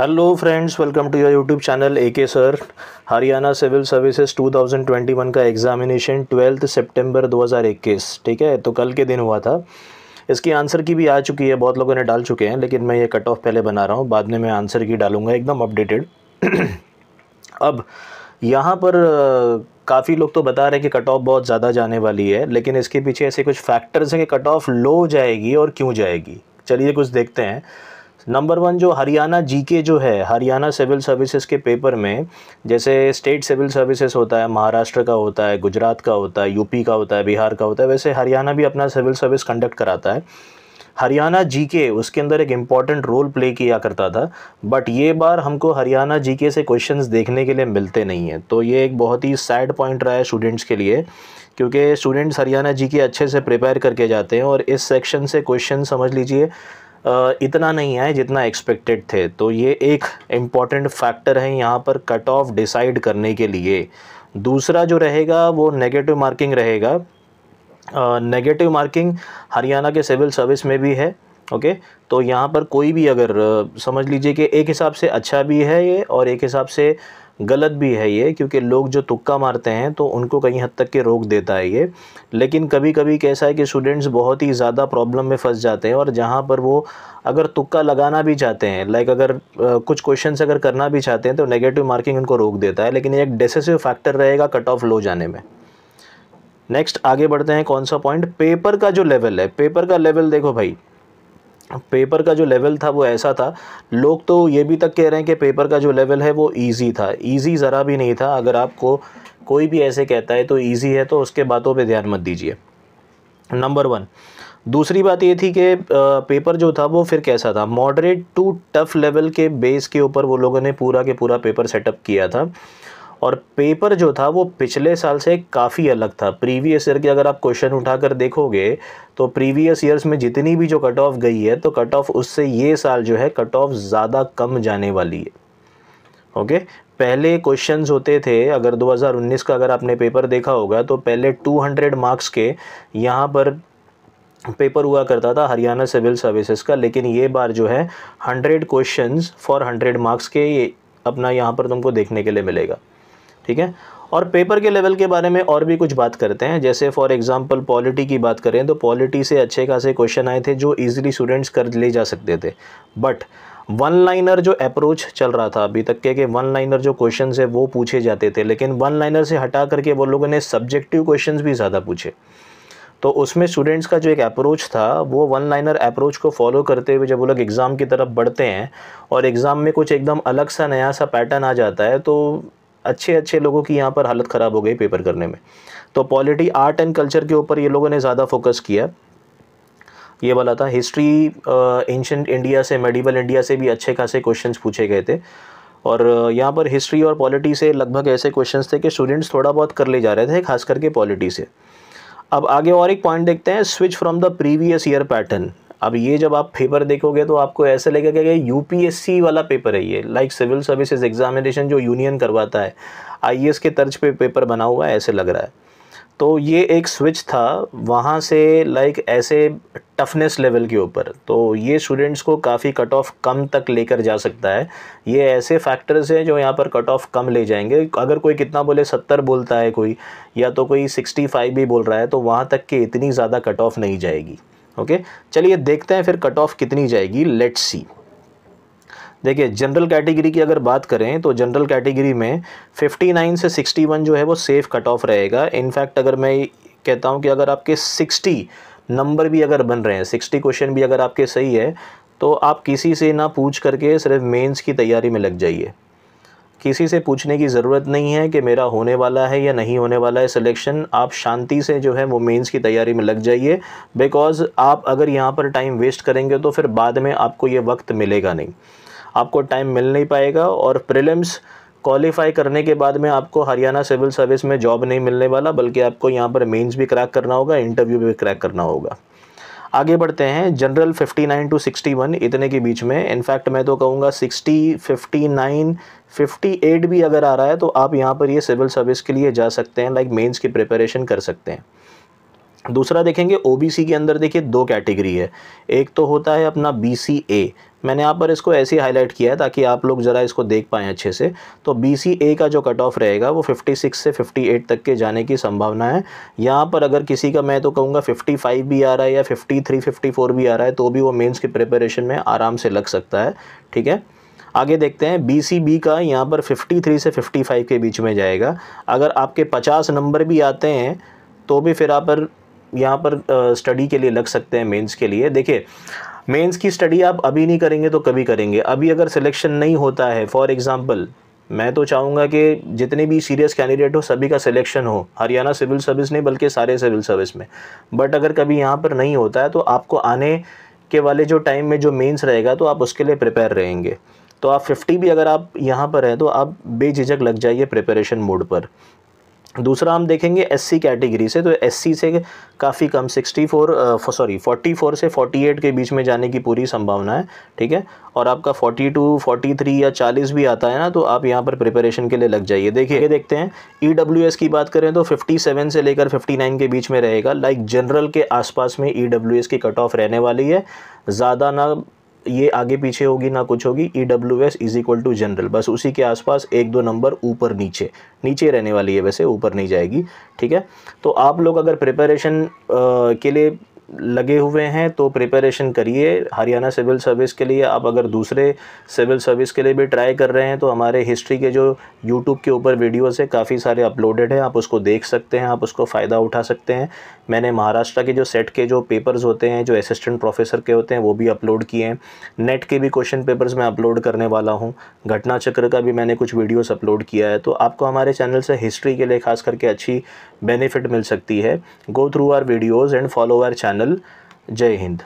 Hello friends welcome to your YouTube channel A K sir Haryana civil services 2021 का examination twelfth सितंबर 2021 ठीक है तो कल के दिन हुआ था इसकी आंसर की भी आ चुकी है बहुत लोगों ने डाल चुके हैं लेकिन मैं ये कट ऑफ पहले बना रहा हूँ बाद में मैं आंसर की डालूंगा एकदम अपडेटेड अब यहाँ पर काफ़ी लोग तो बता रहे हैं कि कट ऑफ बहुत ज़्यादा जाने वाली है लेकिन इसके पीछे ऐसे कुछ फैक्टर्स हैं कि कट ऑफ लो जाएगी और क्यों जाएगी चलिए कुछ देखते हैं नंबर वन जो हरियाणा जीके जो है हरियाणा सिविल सर्विसेज के पेपर में जैसे स्टेट सिविल सर्विसेज होता है महाराष्ट्र का होता है गुजरात का होता है यूपी का होता है बिहार का होता है वैसे हरियाणा भी अपना सिविल सर्विस कंडक्ट कराता है हरियाणा जीके उसके अंदर एक इम्पॉर्टेंट रोल प्ले किया करता था बट ये बार हमको हरियाणा जीके से क्वेश्चंस देखने के लिए मिलते नहीं हैं तो ये एक बहुत ही सैड पॉइंट रहा है स्टूडेंट्स के लिए क्योंकि स्टूडेंट्स हरियाणा जीके अच्छे से प्रिपेयर करके जाते हैं और इस सेक्शन से क्वेश्चन समझ लीजिए इतना नहीं आए जितना एक्सपेक्टेड थे तो ये एक इम्पॉर्टेंट फैक्टर है यहाँ पर कट ऑफ डिसाइड करने के लिए दूसरा जो रहेगा वो नेगेटिव मार्किंग रहेगा नेगेटिव मार्किंग हरियाणा के सिविल सर्विस में भी है ओके okay? तो यहाँ पर कोई भी अगर समझ लीजिए कि एक हिसाब से अच्छा भी है ये और एक हिसाब से गलत भी है ये क्योंकि लोग जो तुक्का मारते हैं तो उनको कहीं हद तक के रोक देता है ये लेकिन कभी कभी कैसा है कि स्टूडेंट्स बहुत ही ज़्यादा प्रॉब्लम में फंस जाते हैं और जहाँ पर वो अगर तुक्का लगाना भी चाहते हैं लाइक अगर आ, कुछ क्वेश्चन अगर करना भी चाहते हैं तो नेगेटिव मार्किंग उनको रोक देता है लेकिन एक डेसेसिव फैक्टर रहेगा कट ऑफ लो जाने में नेक्स्ट आगे बढ़ते हैं कौन सा पॉइंट पेपर का जो लेवल है पेपर का लेवल देखो भाई पेपर का जो लेवल था वो ऐसा था लोग तो ये भी तक कह रहे हैं कि पेपर का जो लेवल है वो इजी था इजी ज़रा भी नहीं था अगर आपको कोई भी ऐसे कहता है तो इजी है तो उसके बातों पे ध्यान मत दीजिए नंबर वन दूसरी बात ये थी कि पेपर जो था वो फिर कैसा था मॉडरेट टू टफ़ लेवल के बेस के ऊपर वो लोगों ने पूरा के पूरा पेपर सेटअप किया था और पेपर जो था वो पिछले साल से काफ़ी अलग था प्रीवियस ईयर के अगर आप क्वेश्चन उठाकर देखोगे तो प्रीवियस ईयर्स में जितनी भी जो कट ऑफ गई है तो कट ऑफ उससे ये साल जो है कट ऑफ ज़्यादा कम जाने वाली है ओके पहले क्वेश्चंस होते थे अगर 2019 का अगर आपने पेपर देखा होगा तो पहले 200 मार्क्स के यहाँ पर पेपर हुआ करता था हरियाणा सिविल सर्विसेज का लेकिन ये बार जो है 100 क्वेश्चंस फॉर 100 मार्क्स के ये अपना यहाँ पर तुमको देखने के लिए मिलेगा ठीक है और पेपर के लेवल के बारे में और भी कुछ बात करते हैं जैसे फॉर एग्जांपल पॉलिटी की बात करें तो पॉलिटी से अच्छे खासे क्वेश्चन आए थे जो इजीली स्टूडेंट्स कर ले जा सकते थे बट वन लाइनर जो अप्रोच चल रहा था अभी तक के कि वन लाइनर जो क्वेश्चन है वो पूछे जाते थे लेकिन वन लाइनर से हटा करके वो लोगों ने सब्जेक्टिव क्वेश्चन भी ज़्यादा पूछे तो उसमें स्टूडेंट्स का जो एक अप्रोच था वो वन लाइनर अप्रोच को फॉलो करते हुए जब वो लोग एग्ज़ाम की तरफ बढ़ते हैं और एग्ज़ाम में कुछ एकदम अलग सा नया सा पैटर्न आ जाता है तो अच्छे अच्छे लोगों की यहाँ पर हालत ख़राब हो गई पेपर करने में तो पॉलिटी आर्ट एंड कल्चर के ऊपर ये लोगों ने ज़्यादा फोकस किया ये वाला था हिस्ट्री एंशंट इंडिया से मेडिवल इंडिया से भी अच्छे खासे क्वेश्चंस पूछे गए थे और यहाँ पर हिस्ट्री और पॉलिटी से लगभग ऐसे क्वेश्चंस थे कि स्टूडेंट्स थोड़ा बहुत कर ले जा रहे थे खास करके पॉलिटी से अब आगे और एक पॉइंट देखते हैं switch from the previous year pattern अब ये जब आप पेपर देखोगे तो आपको ऐसे लगेगा कि यूपीएससी वाला पेपर है ये लाइक सिविल सर्विसेज एग्जामिनेशन जो यूनियन करवाता है आईएएस e के तर्ज पे पेपर बना हुआ है ऐसे लग रहा है तो ये एक स्विच था वहाँ से लाइक ऐसे टफनेस लेवल के ऊपर तो ये स्टूडेंट्स को काफ़ी कट ऑफ कम तक लेकर जा सकता है ये ऐसे फैक्टर्स हैं जो यहाँ पर कट ऑफ कम ले जाएंगे अगर कोई कितना बोले सत्तर बोलता है कोई या तो कोई सिक्सटी फाइव भी बोल रहा है तो वहाँ तक के इतनी ज़्यादा कट ऑफ नहीं जाएगी ओके चलिए देखते हैं फिर कट ऑफ कितनी जाएगी लेट्स सी देखिए जनरल कैटेगरी की अगर बात करें तो जनरल कैटेगरी में 59 से 61 जो है वो सेफ़ कट ऑफ रहेगा इनफैक्ट अगर मैं कहता हूँ कि अगर आपके 60 नंबर भी अगर बन रहे हैं 60 क्वेश्चन भी अगर आपके सही है तो आप किसी से ना पूछ करके सिर्फ मेंस की तैयारी में लग जाइए किसी से पूछने की ज़रूरत नहीं है कि मेरा होने वाला है या नहीं होने वाला है सिलेक्शन आप शांति से जो है वो मेंस की तैयारी में लग जाइए बिकॉज़ आप अगर यहाँ पर टाइम वेस्ट करेंगे तो फिर बाद में आपको ये वक्त मिलेगा नहीं आपको टाइम मिल नहीं पाएगा और प्रिलिम्स क्वालिफाई करने के बाद में आपको हरियाणा सिविल सर्विस में जॉब नहीं मिलने वाला बल्कि आपको यहाँ पर मेंस भी क्रैक करना होगा इंटरव्यू भी क्रैक करना होगा आगे बढ़ते हैं जनरल 59 टू 61 इतने के बीच में इनफैक्ट मैं तो कहूँगा 60, 59, 58 भी अगर आ रहा है तो आप यहाँ पर ये सिविल सर्विस के लिए जा सकते हैं लाइक मेंस की प्रिपरेशन कर सकते हैं दूसरा देखेंगे ओबीसी के अंदर देखिए दो कैटेगरी है एक तो होता है अपना बी सी ए मैंने यहाँ पर इसको ऐसे ही हाईलाइट किया है ताकि आप लोग ज़रा इसको देख पाएँ अच्छे से तो बी सी ए का जो कट ऑफ रहेगा वो 56 से 58 तक के जाने की संभावना है यहाँ पर अगर किसी का मैं तो कहूँगा 55 भी आ रहा है या 53, 54 भी आ रहा है तो भी वो मेंस की प्रिपरेशन में आराम से लग सकता है ठीक है आगे देखते हैं बी सी बी का यहाँ पर थ्री से फाइव के बीच में जाएगा अगर आपके पचास नंबर भी आते हैं तो भी फिर आप यहाँ पर स्टडी के लिए लग सकते हैं मेंस के लिए देखिए मेंस की स्टडी आप अभी नहीं करेंगे तो कभी करेंगे अभी अगर सिलेक्शन नहीं होता है फॉर एग्ज़ाम्पल मैं तो चाहूँगा कि जितने भी सीरियस कैंडिडेट हो सभी का सिलेक्शन हो हरियाणा सिविल सर्विस नहीं बल्कि सारे सिविल सर्विस में बट अगर कभी यहाँ पर नहीं होता है तो आपको आने के वाले जो टाइम में जो मेन्स रहेगा तो आप उसके लिए प्रिपेयर रहेंगे तो आप 50 भी अगर आप यहाँ पर हैं तो आप बेझिझक लग जाइए प्रिपरेशन मोड पर दूसरा हम देखेंगे एससी कैटेगरी से तो एससी से काफ़ी कम 64 सॉरी 44 से 48 के बीच में जाने की पूरी संभावना है ठीक है और आपका 42 43 या 40 भी आता है ना तो आप यहाँ पर प्रिपरेशन के लिए लग जाइए देखिए ये देखते हैं ई e की बात करें तो 57 से लेकर 59 के बीच में रहेगा लाइक जनरल के आसपास में ई e की कट ऑफ रहने वाली है ज़्यादा ना ये आगे पीछे होगी ना कुछ होगी E W S is equal to general बस उसी के आसपास एक दो नंबर ऊपर नीचे नीचे रहने वाली है वैसे ऊपर नहीं जाएगी ठीक है तो आप लोग अगर प्रिपरेशन के लिए लगे हुए हैं तो प्रिपरेशन करिए हरियाणा सिविल सर्विस के लिए आप अगर दूसरे सिविल सर्विस के लिए भी ट्राई कर रहे हैं तो हमारे हिस्ट्री के जो यूट्यूब के ऊपर वीडियोस है काफ़ी सारे अपलोडेड हैं आप उसको देख सकते हैं आप उसको फ़ायदा उठा सकते हैं मैंने महाराष्ट्र के जो सेट के जो पेपर्स होते हैं जो असिस्टेंट प्रोफेसर के होते हैं वो भी अपलोड किए हैं नेट के भी क्वेश्चन पेपर्स मैं अपलोड करने वाला हूँ घटना चक्र का भी मैंने कुछ वीडियोज़ अपलोड किया है तो आपको हमारे चैनल से हिस्ट्री के लिए खास करके अच्छी बेनिफिट मिल सकती है go through our videos and follow our channel channel Jai Hind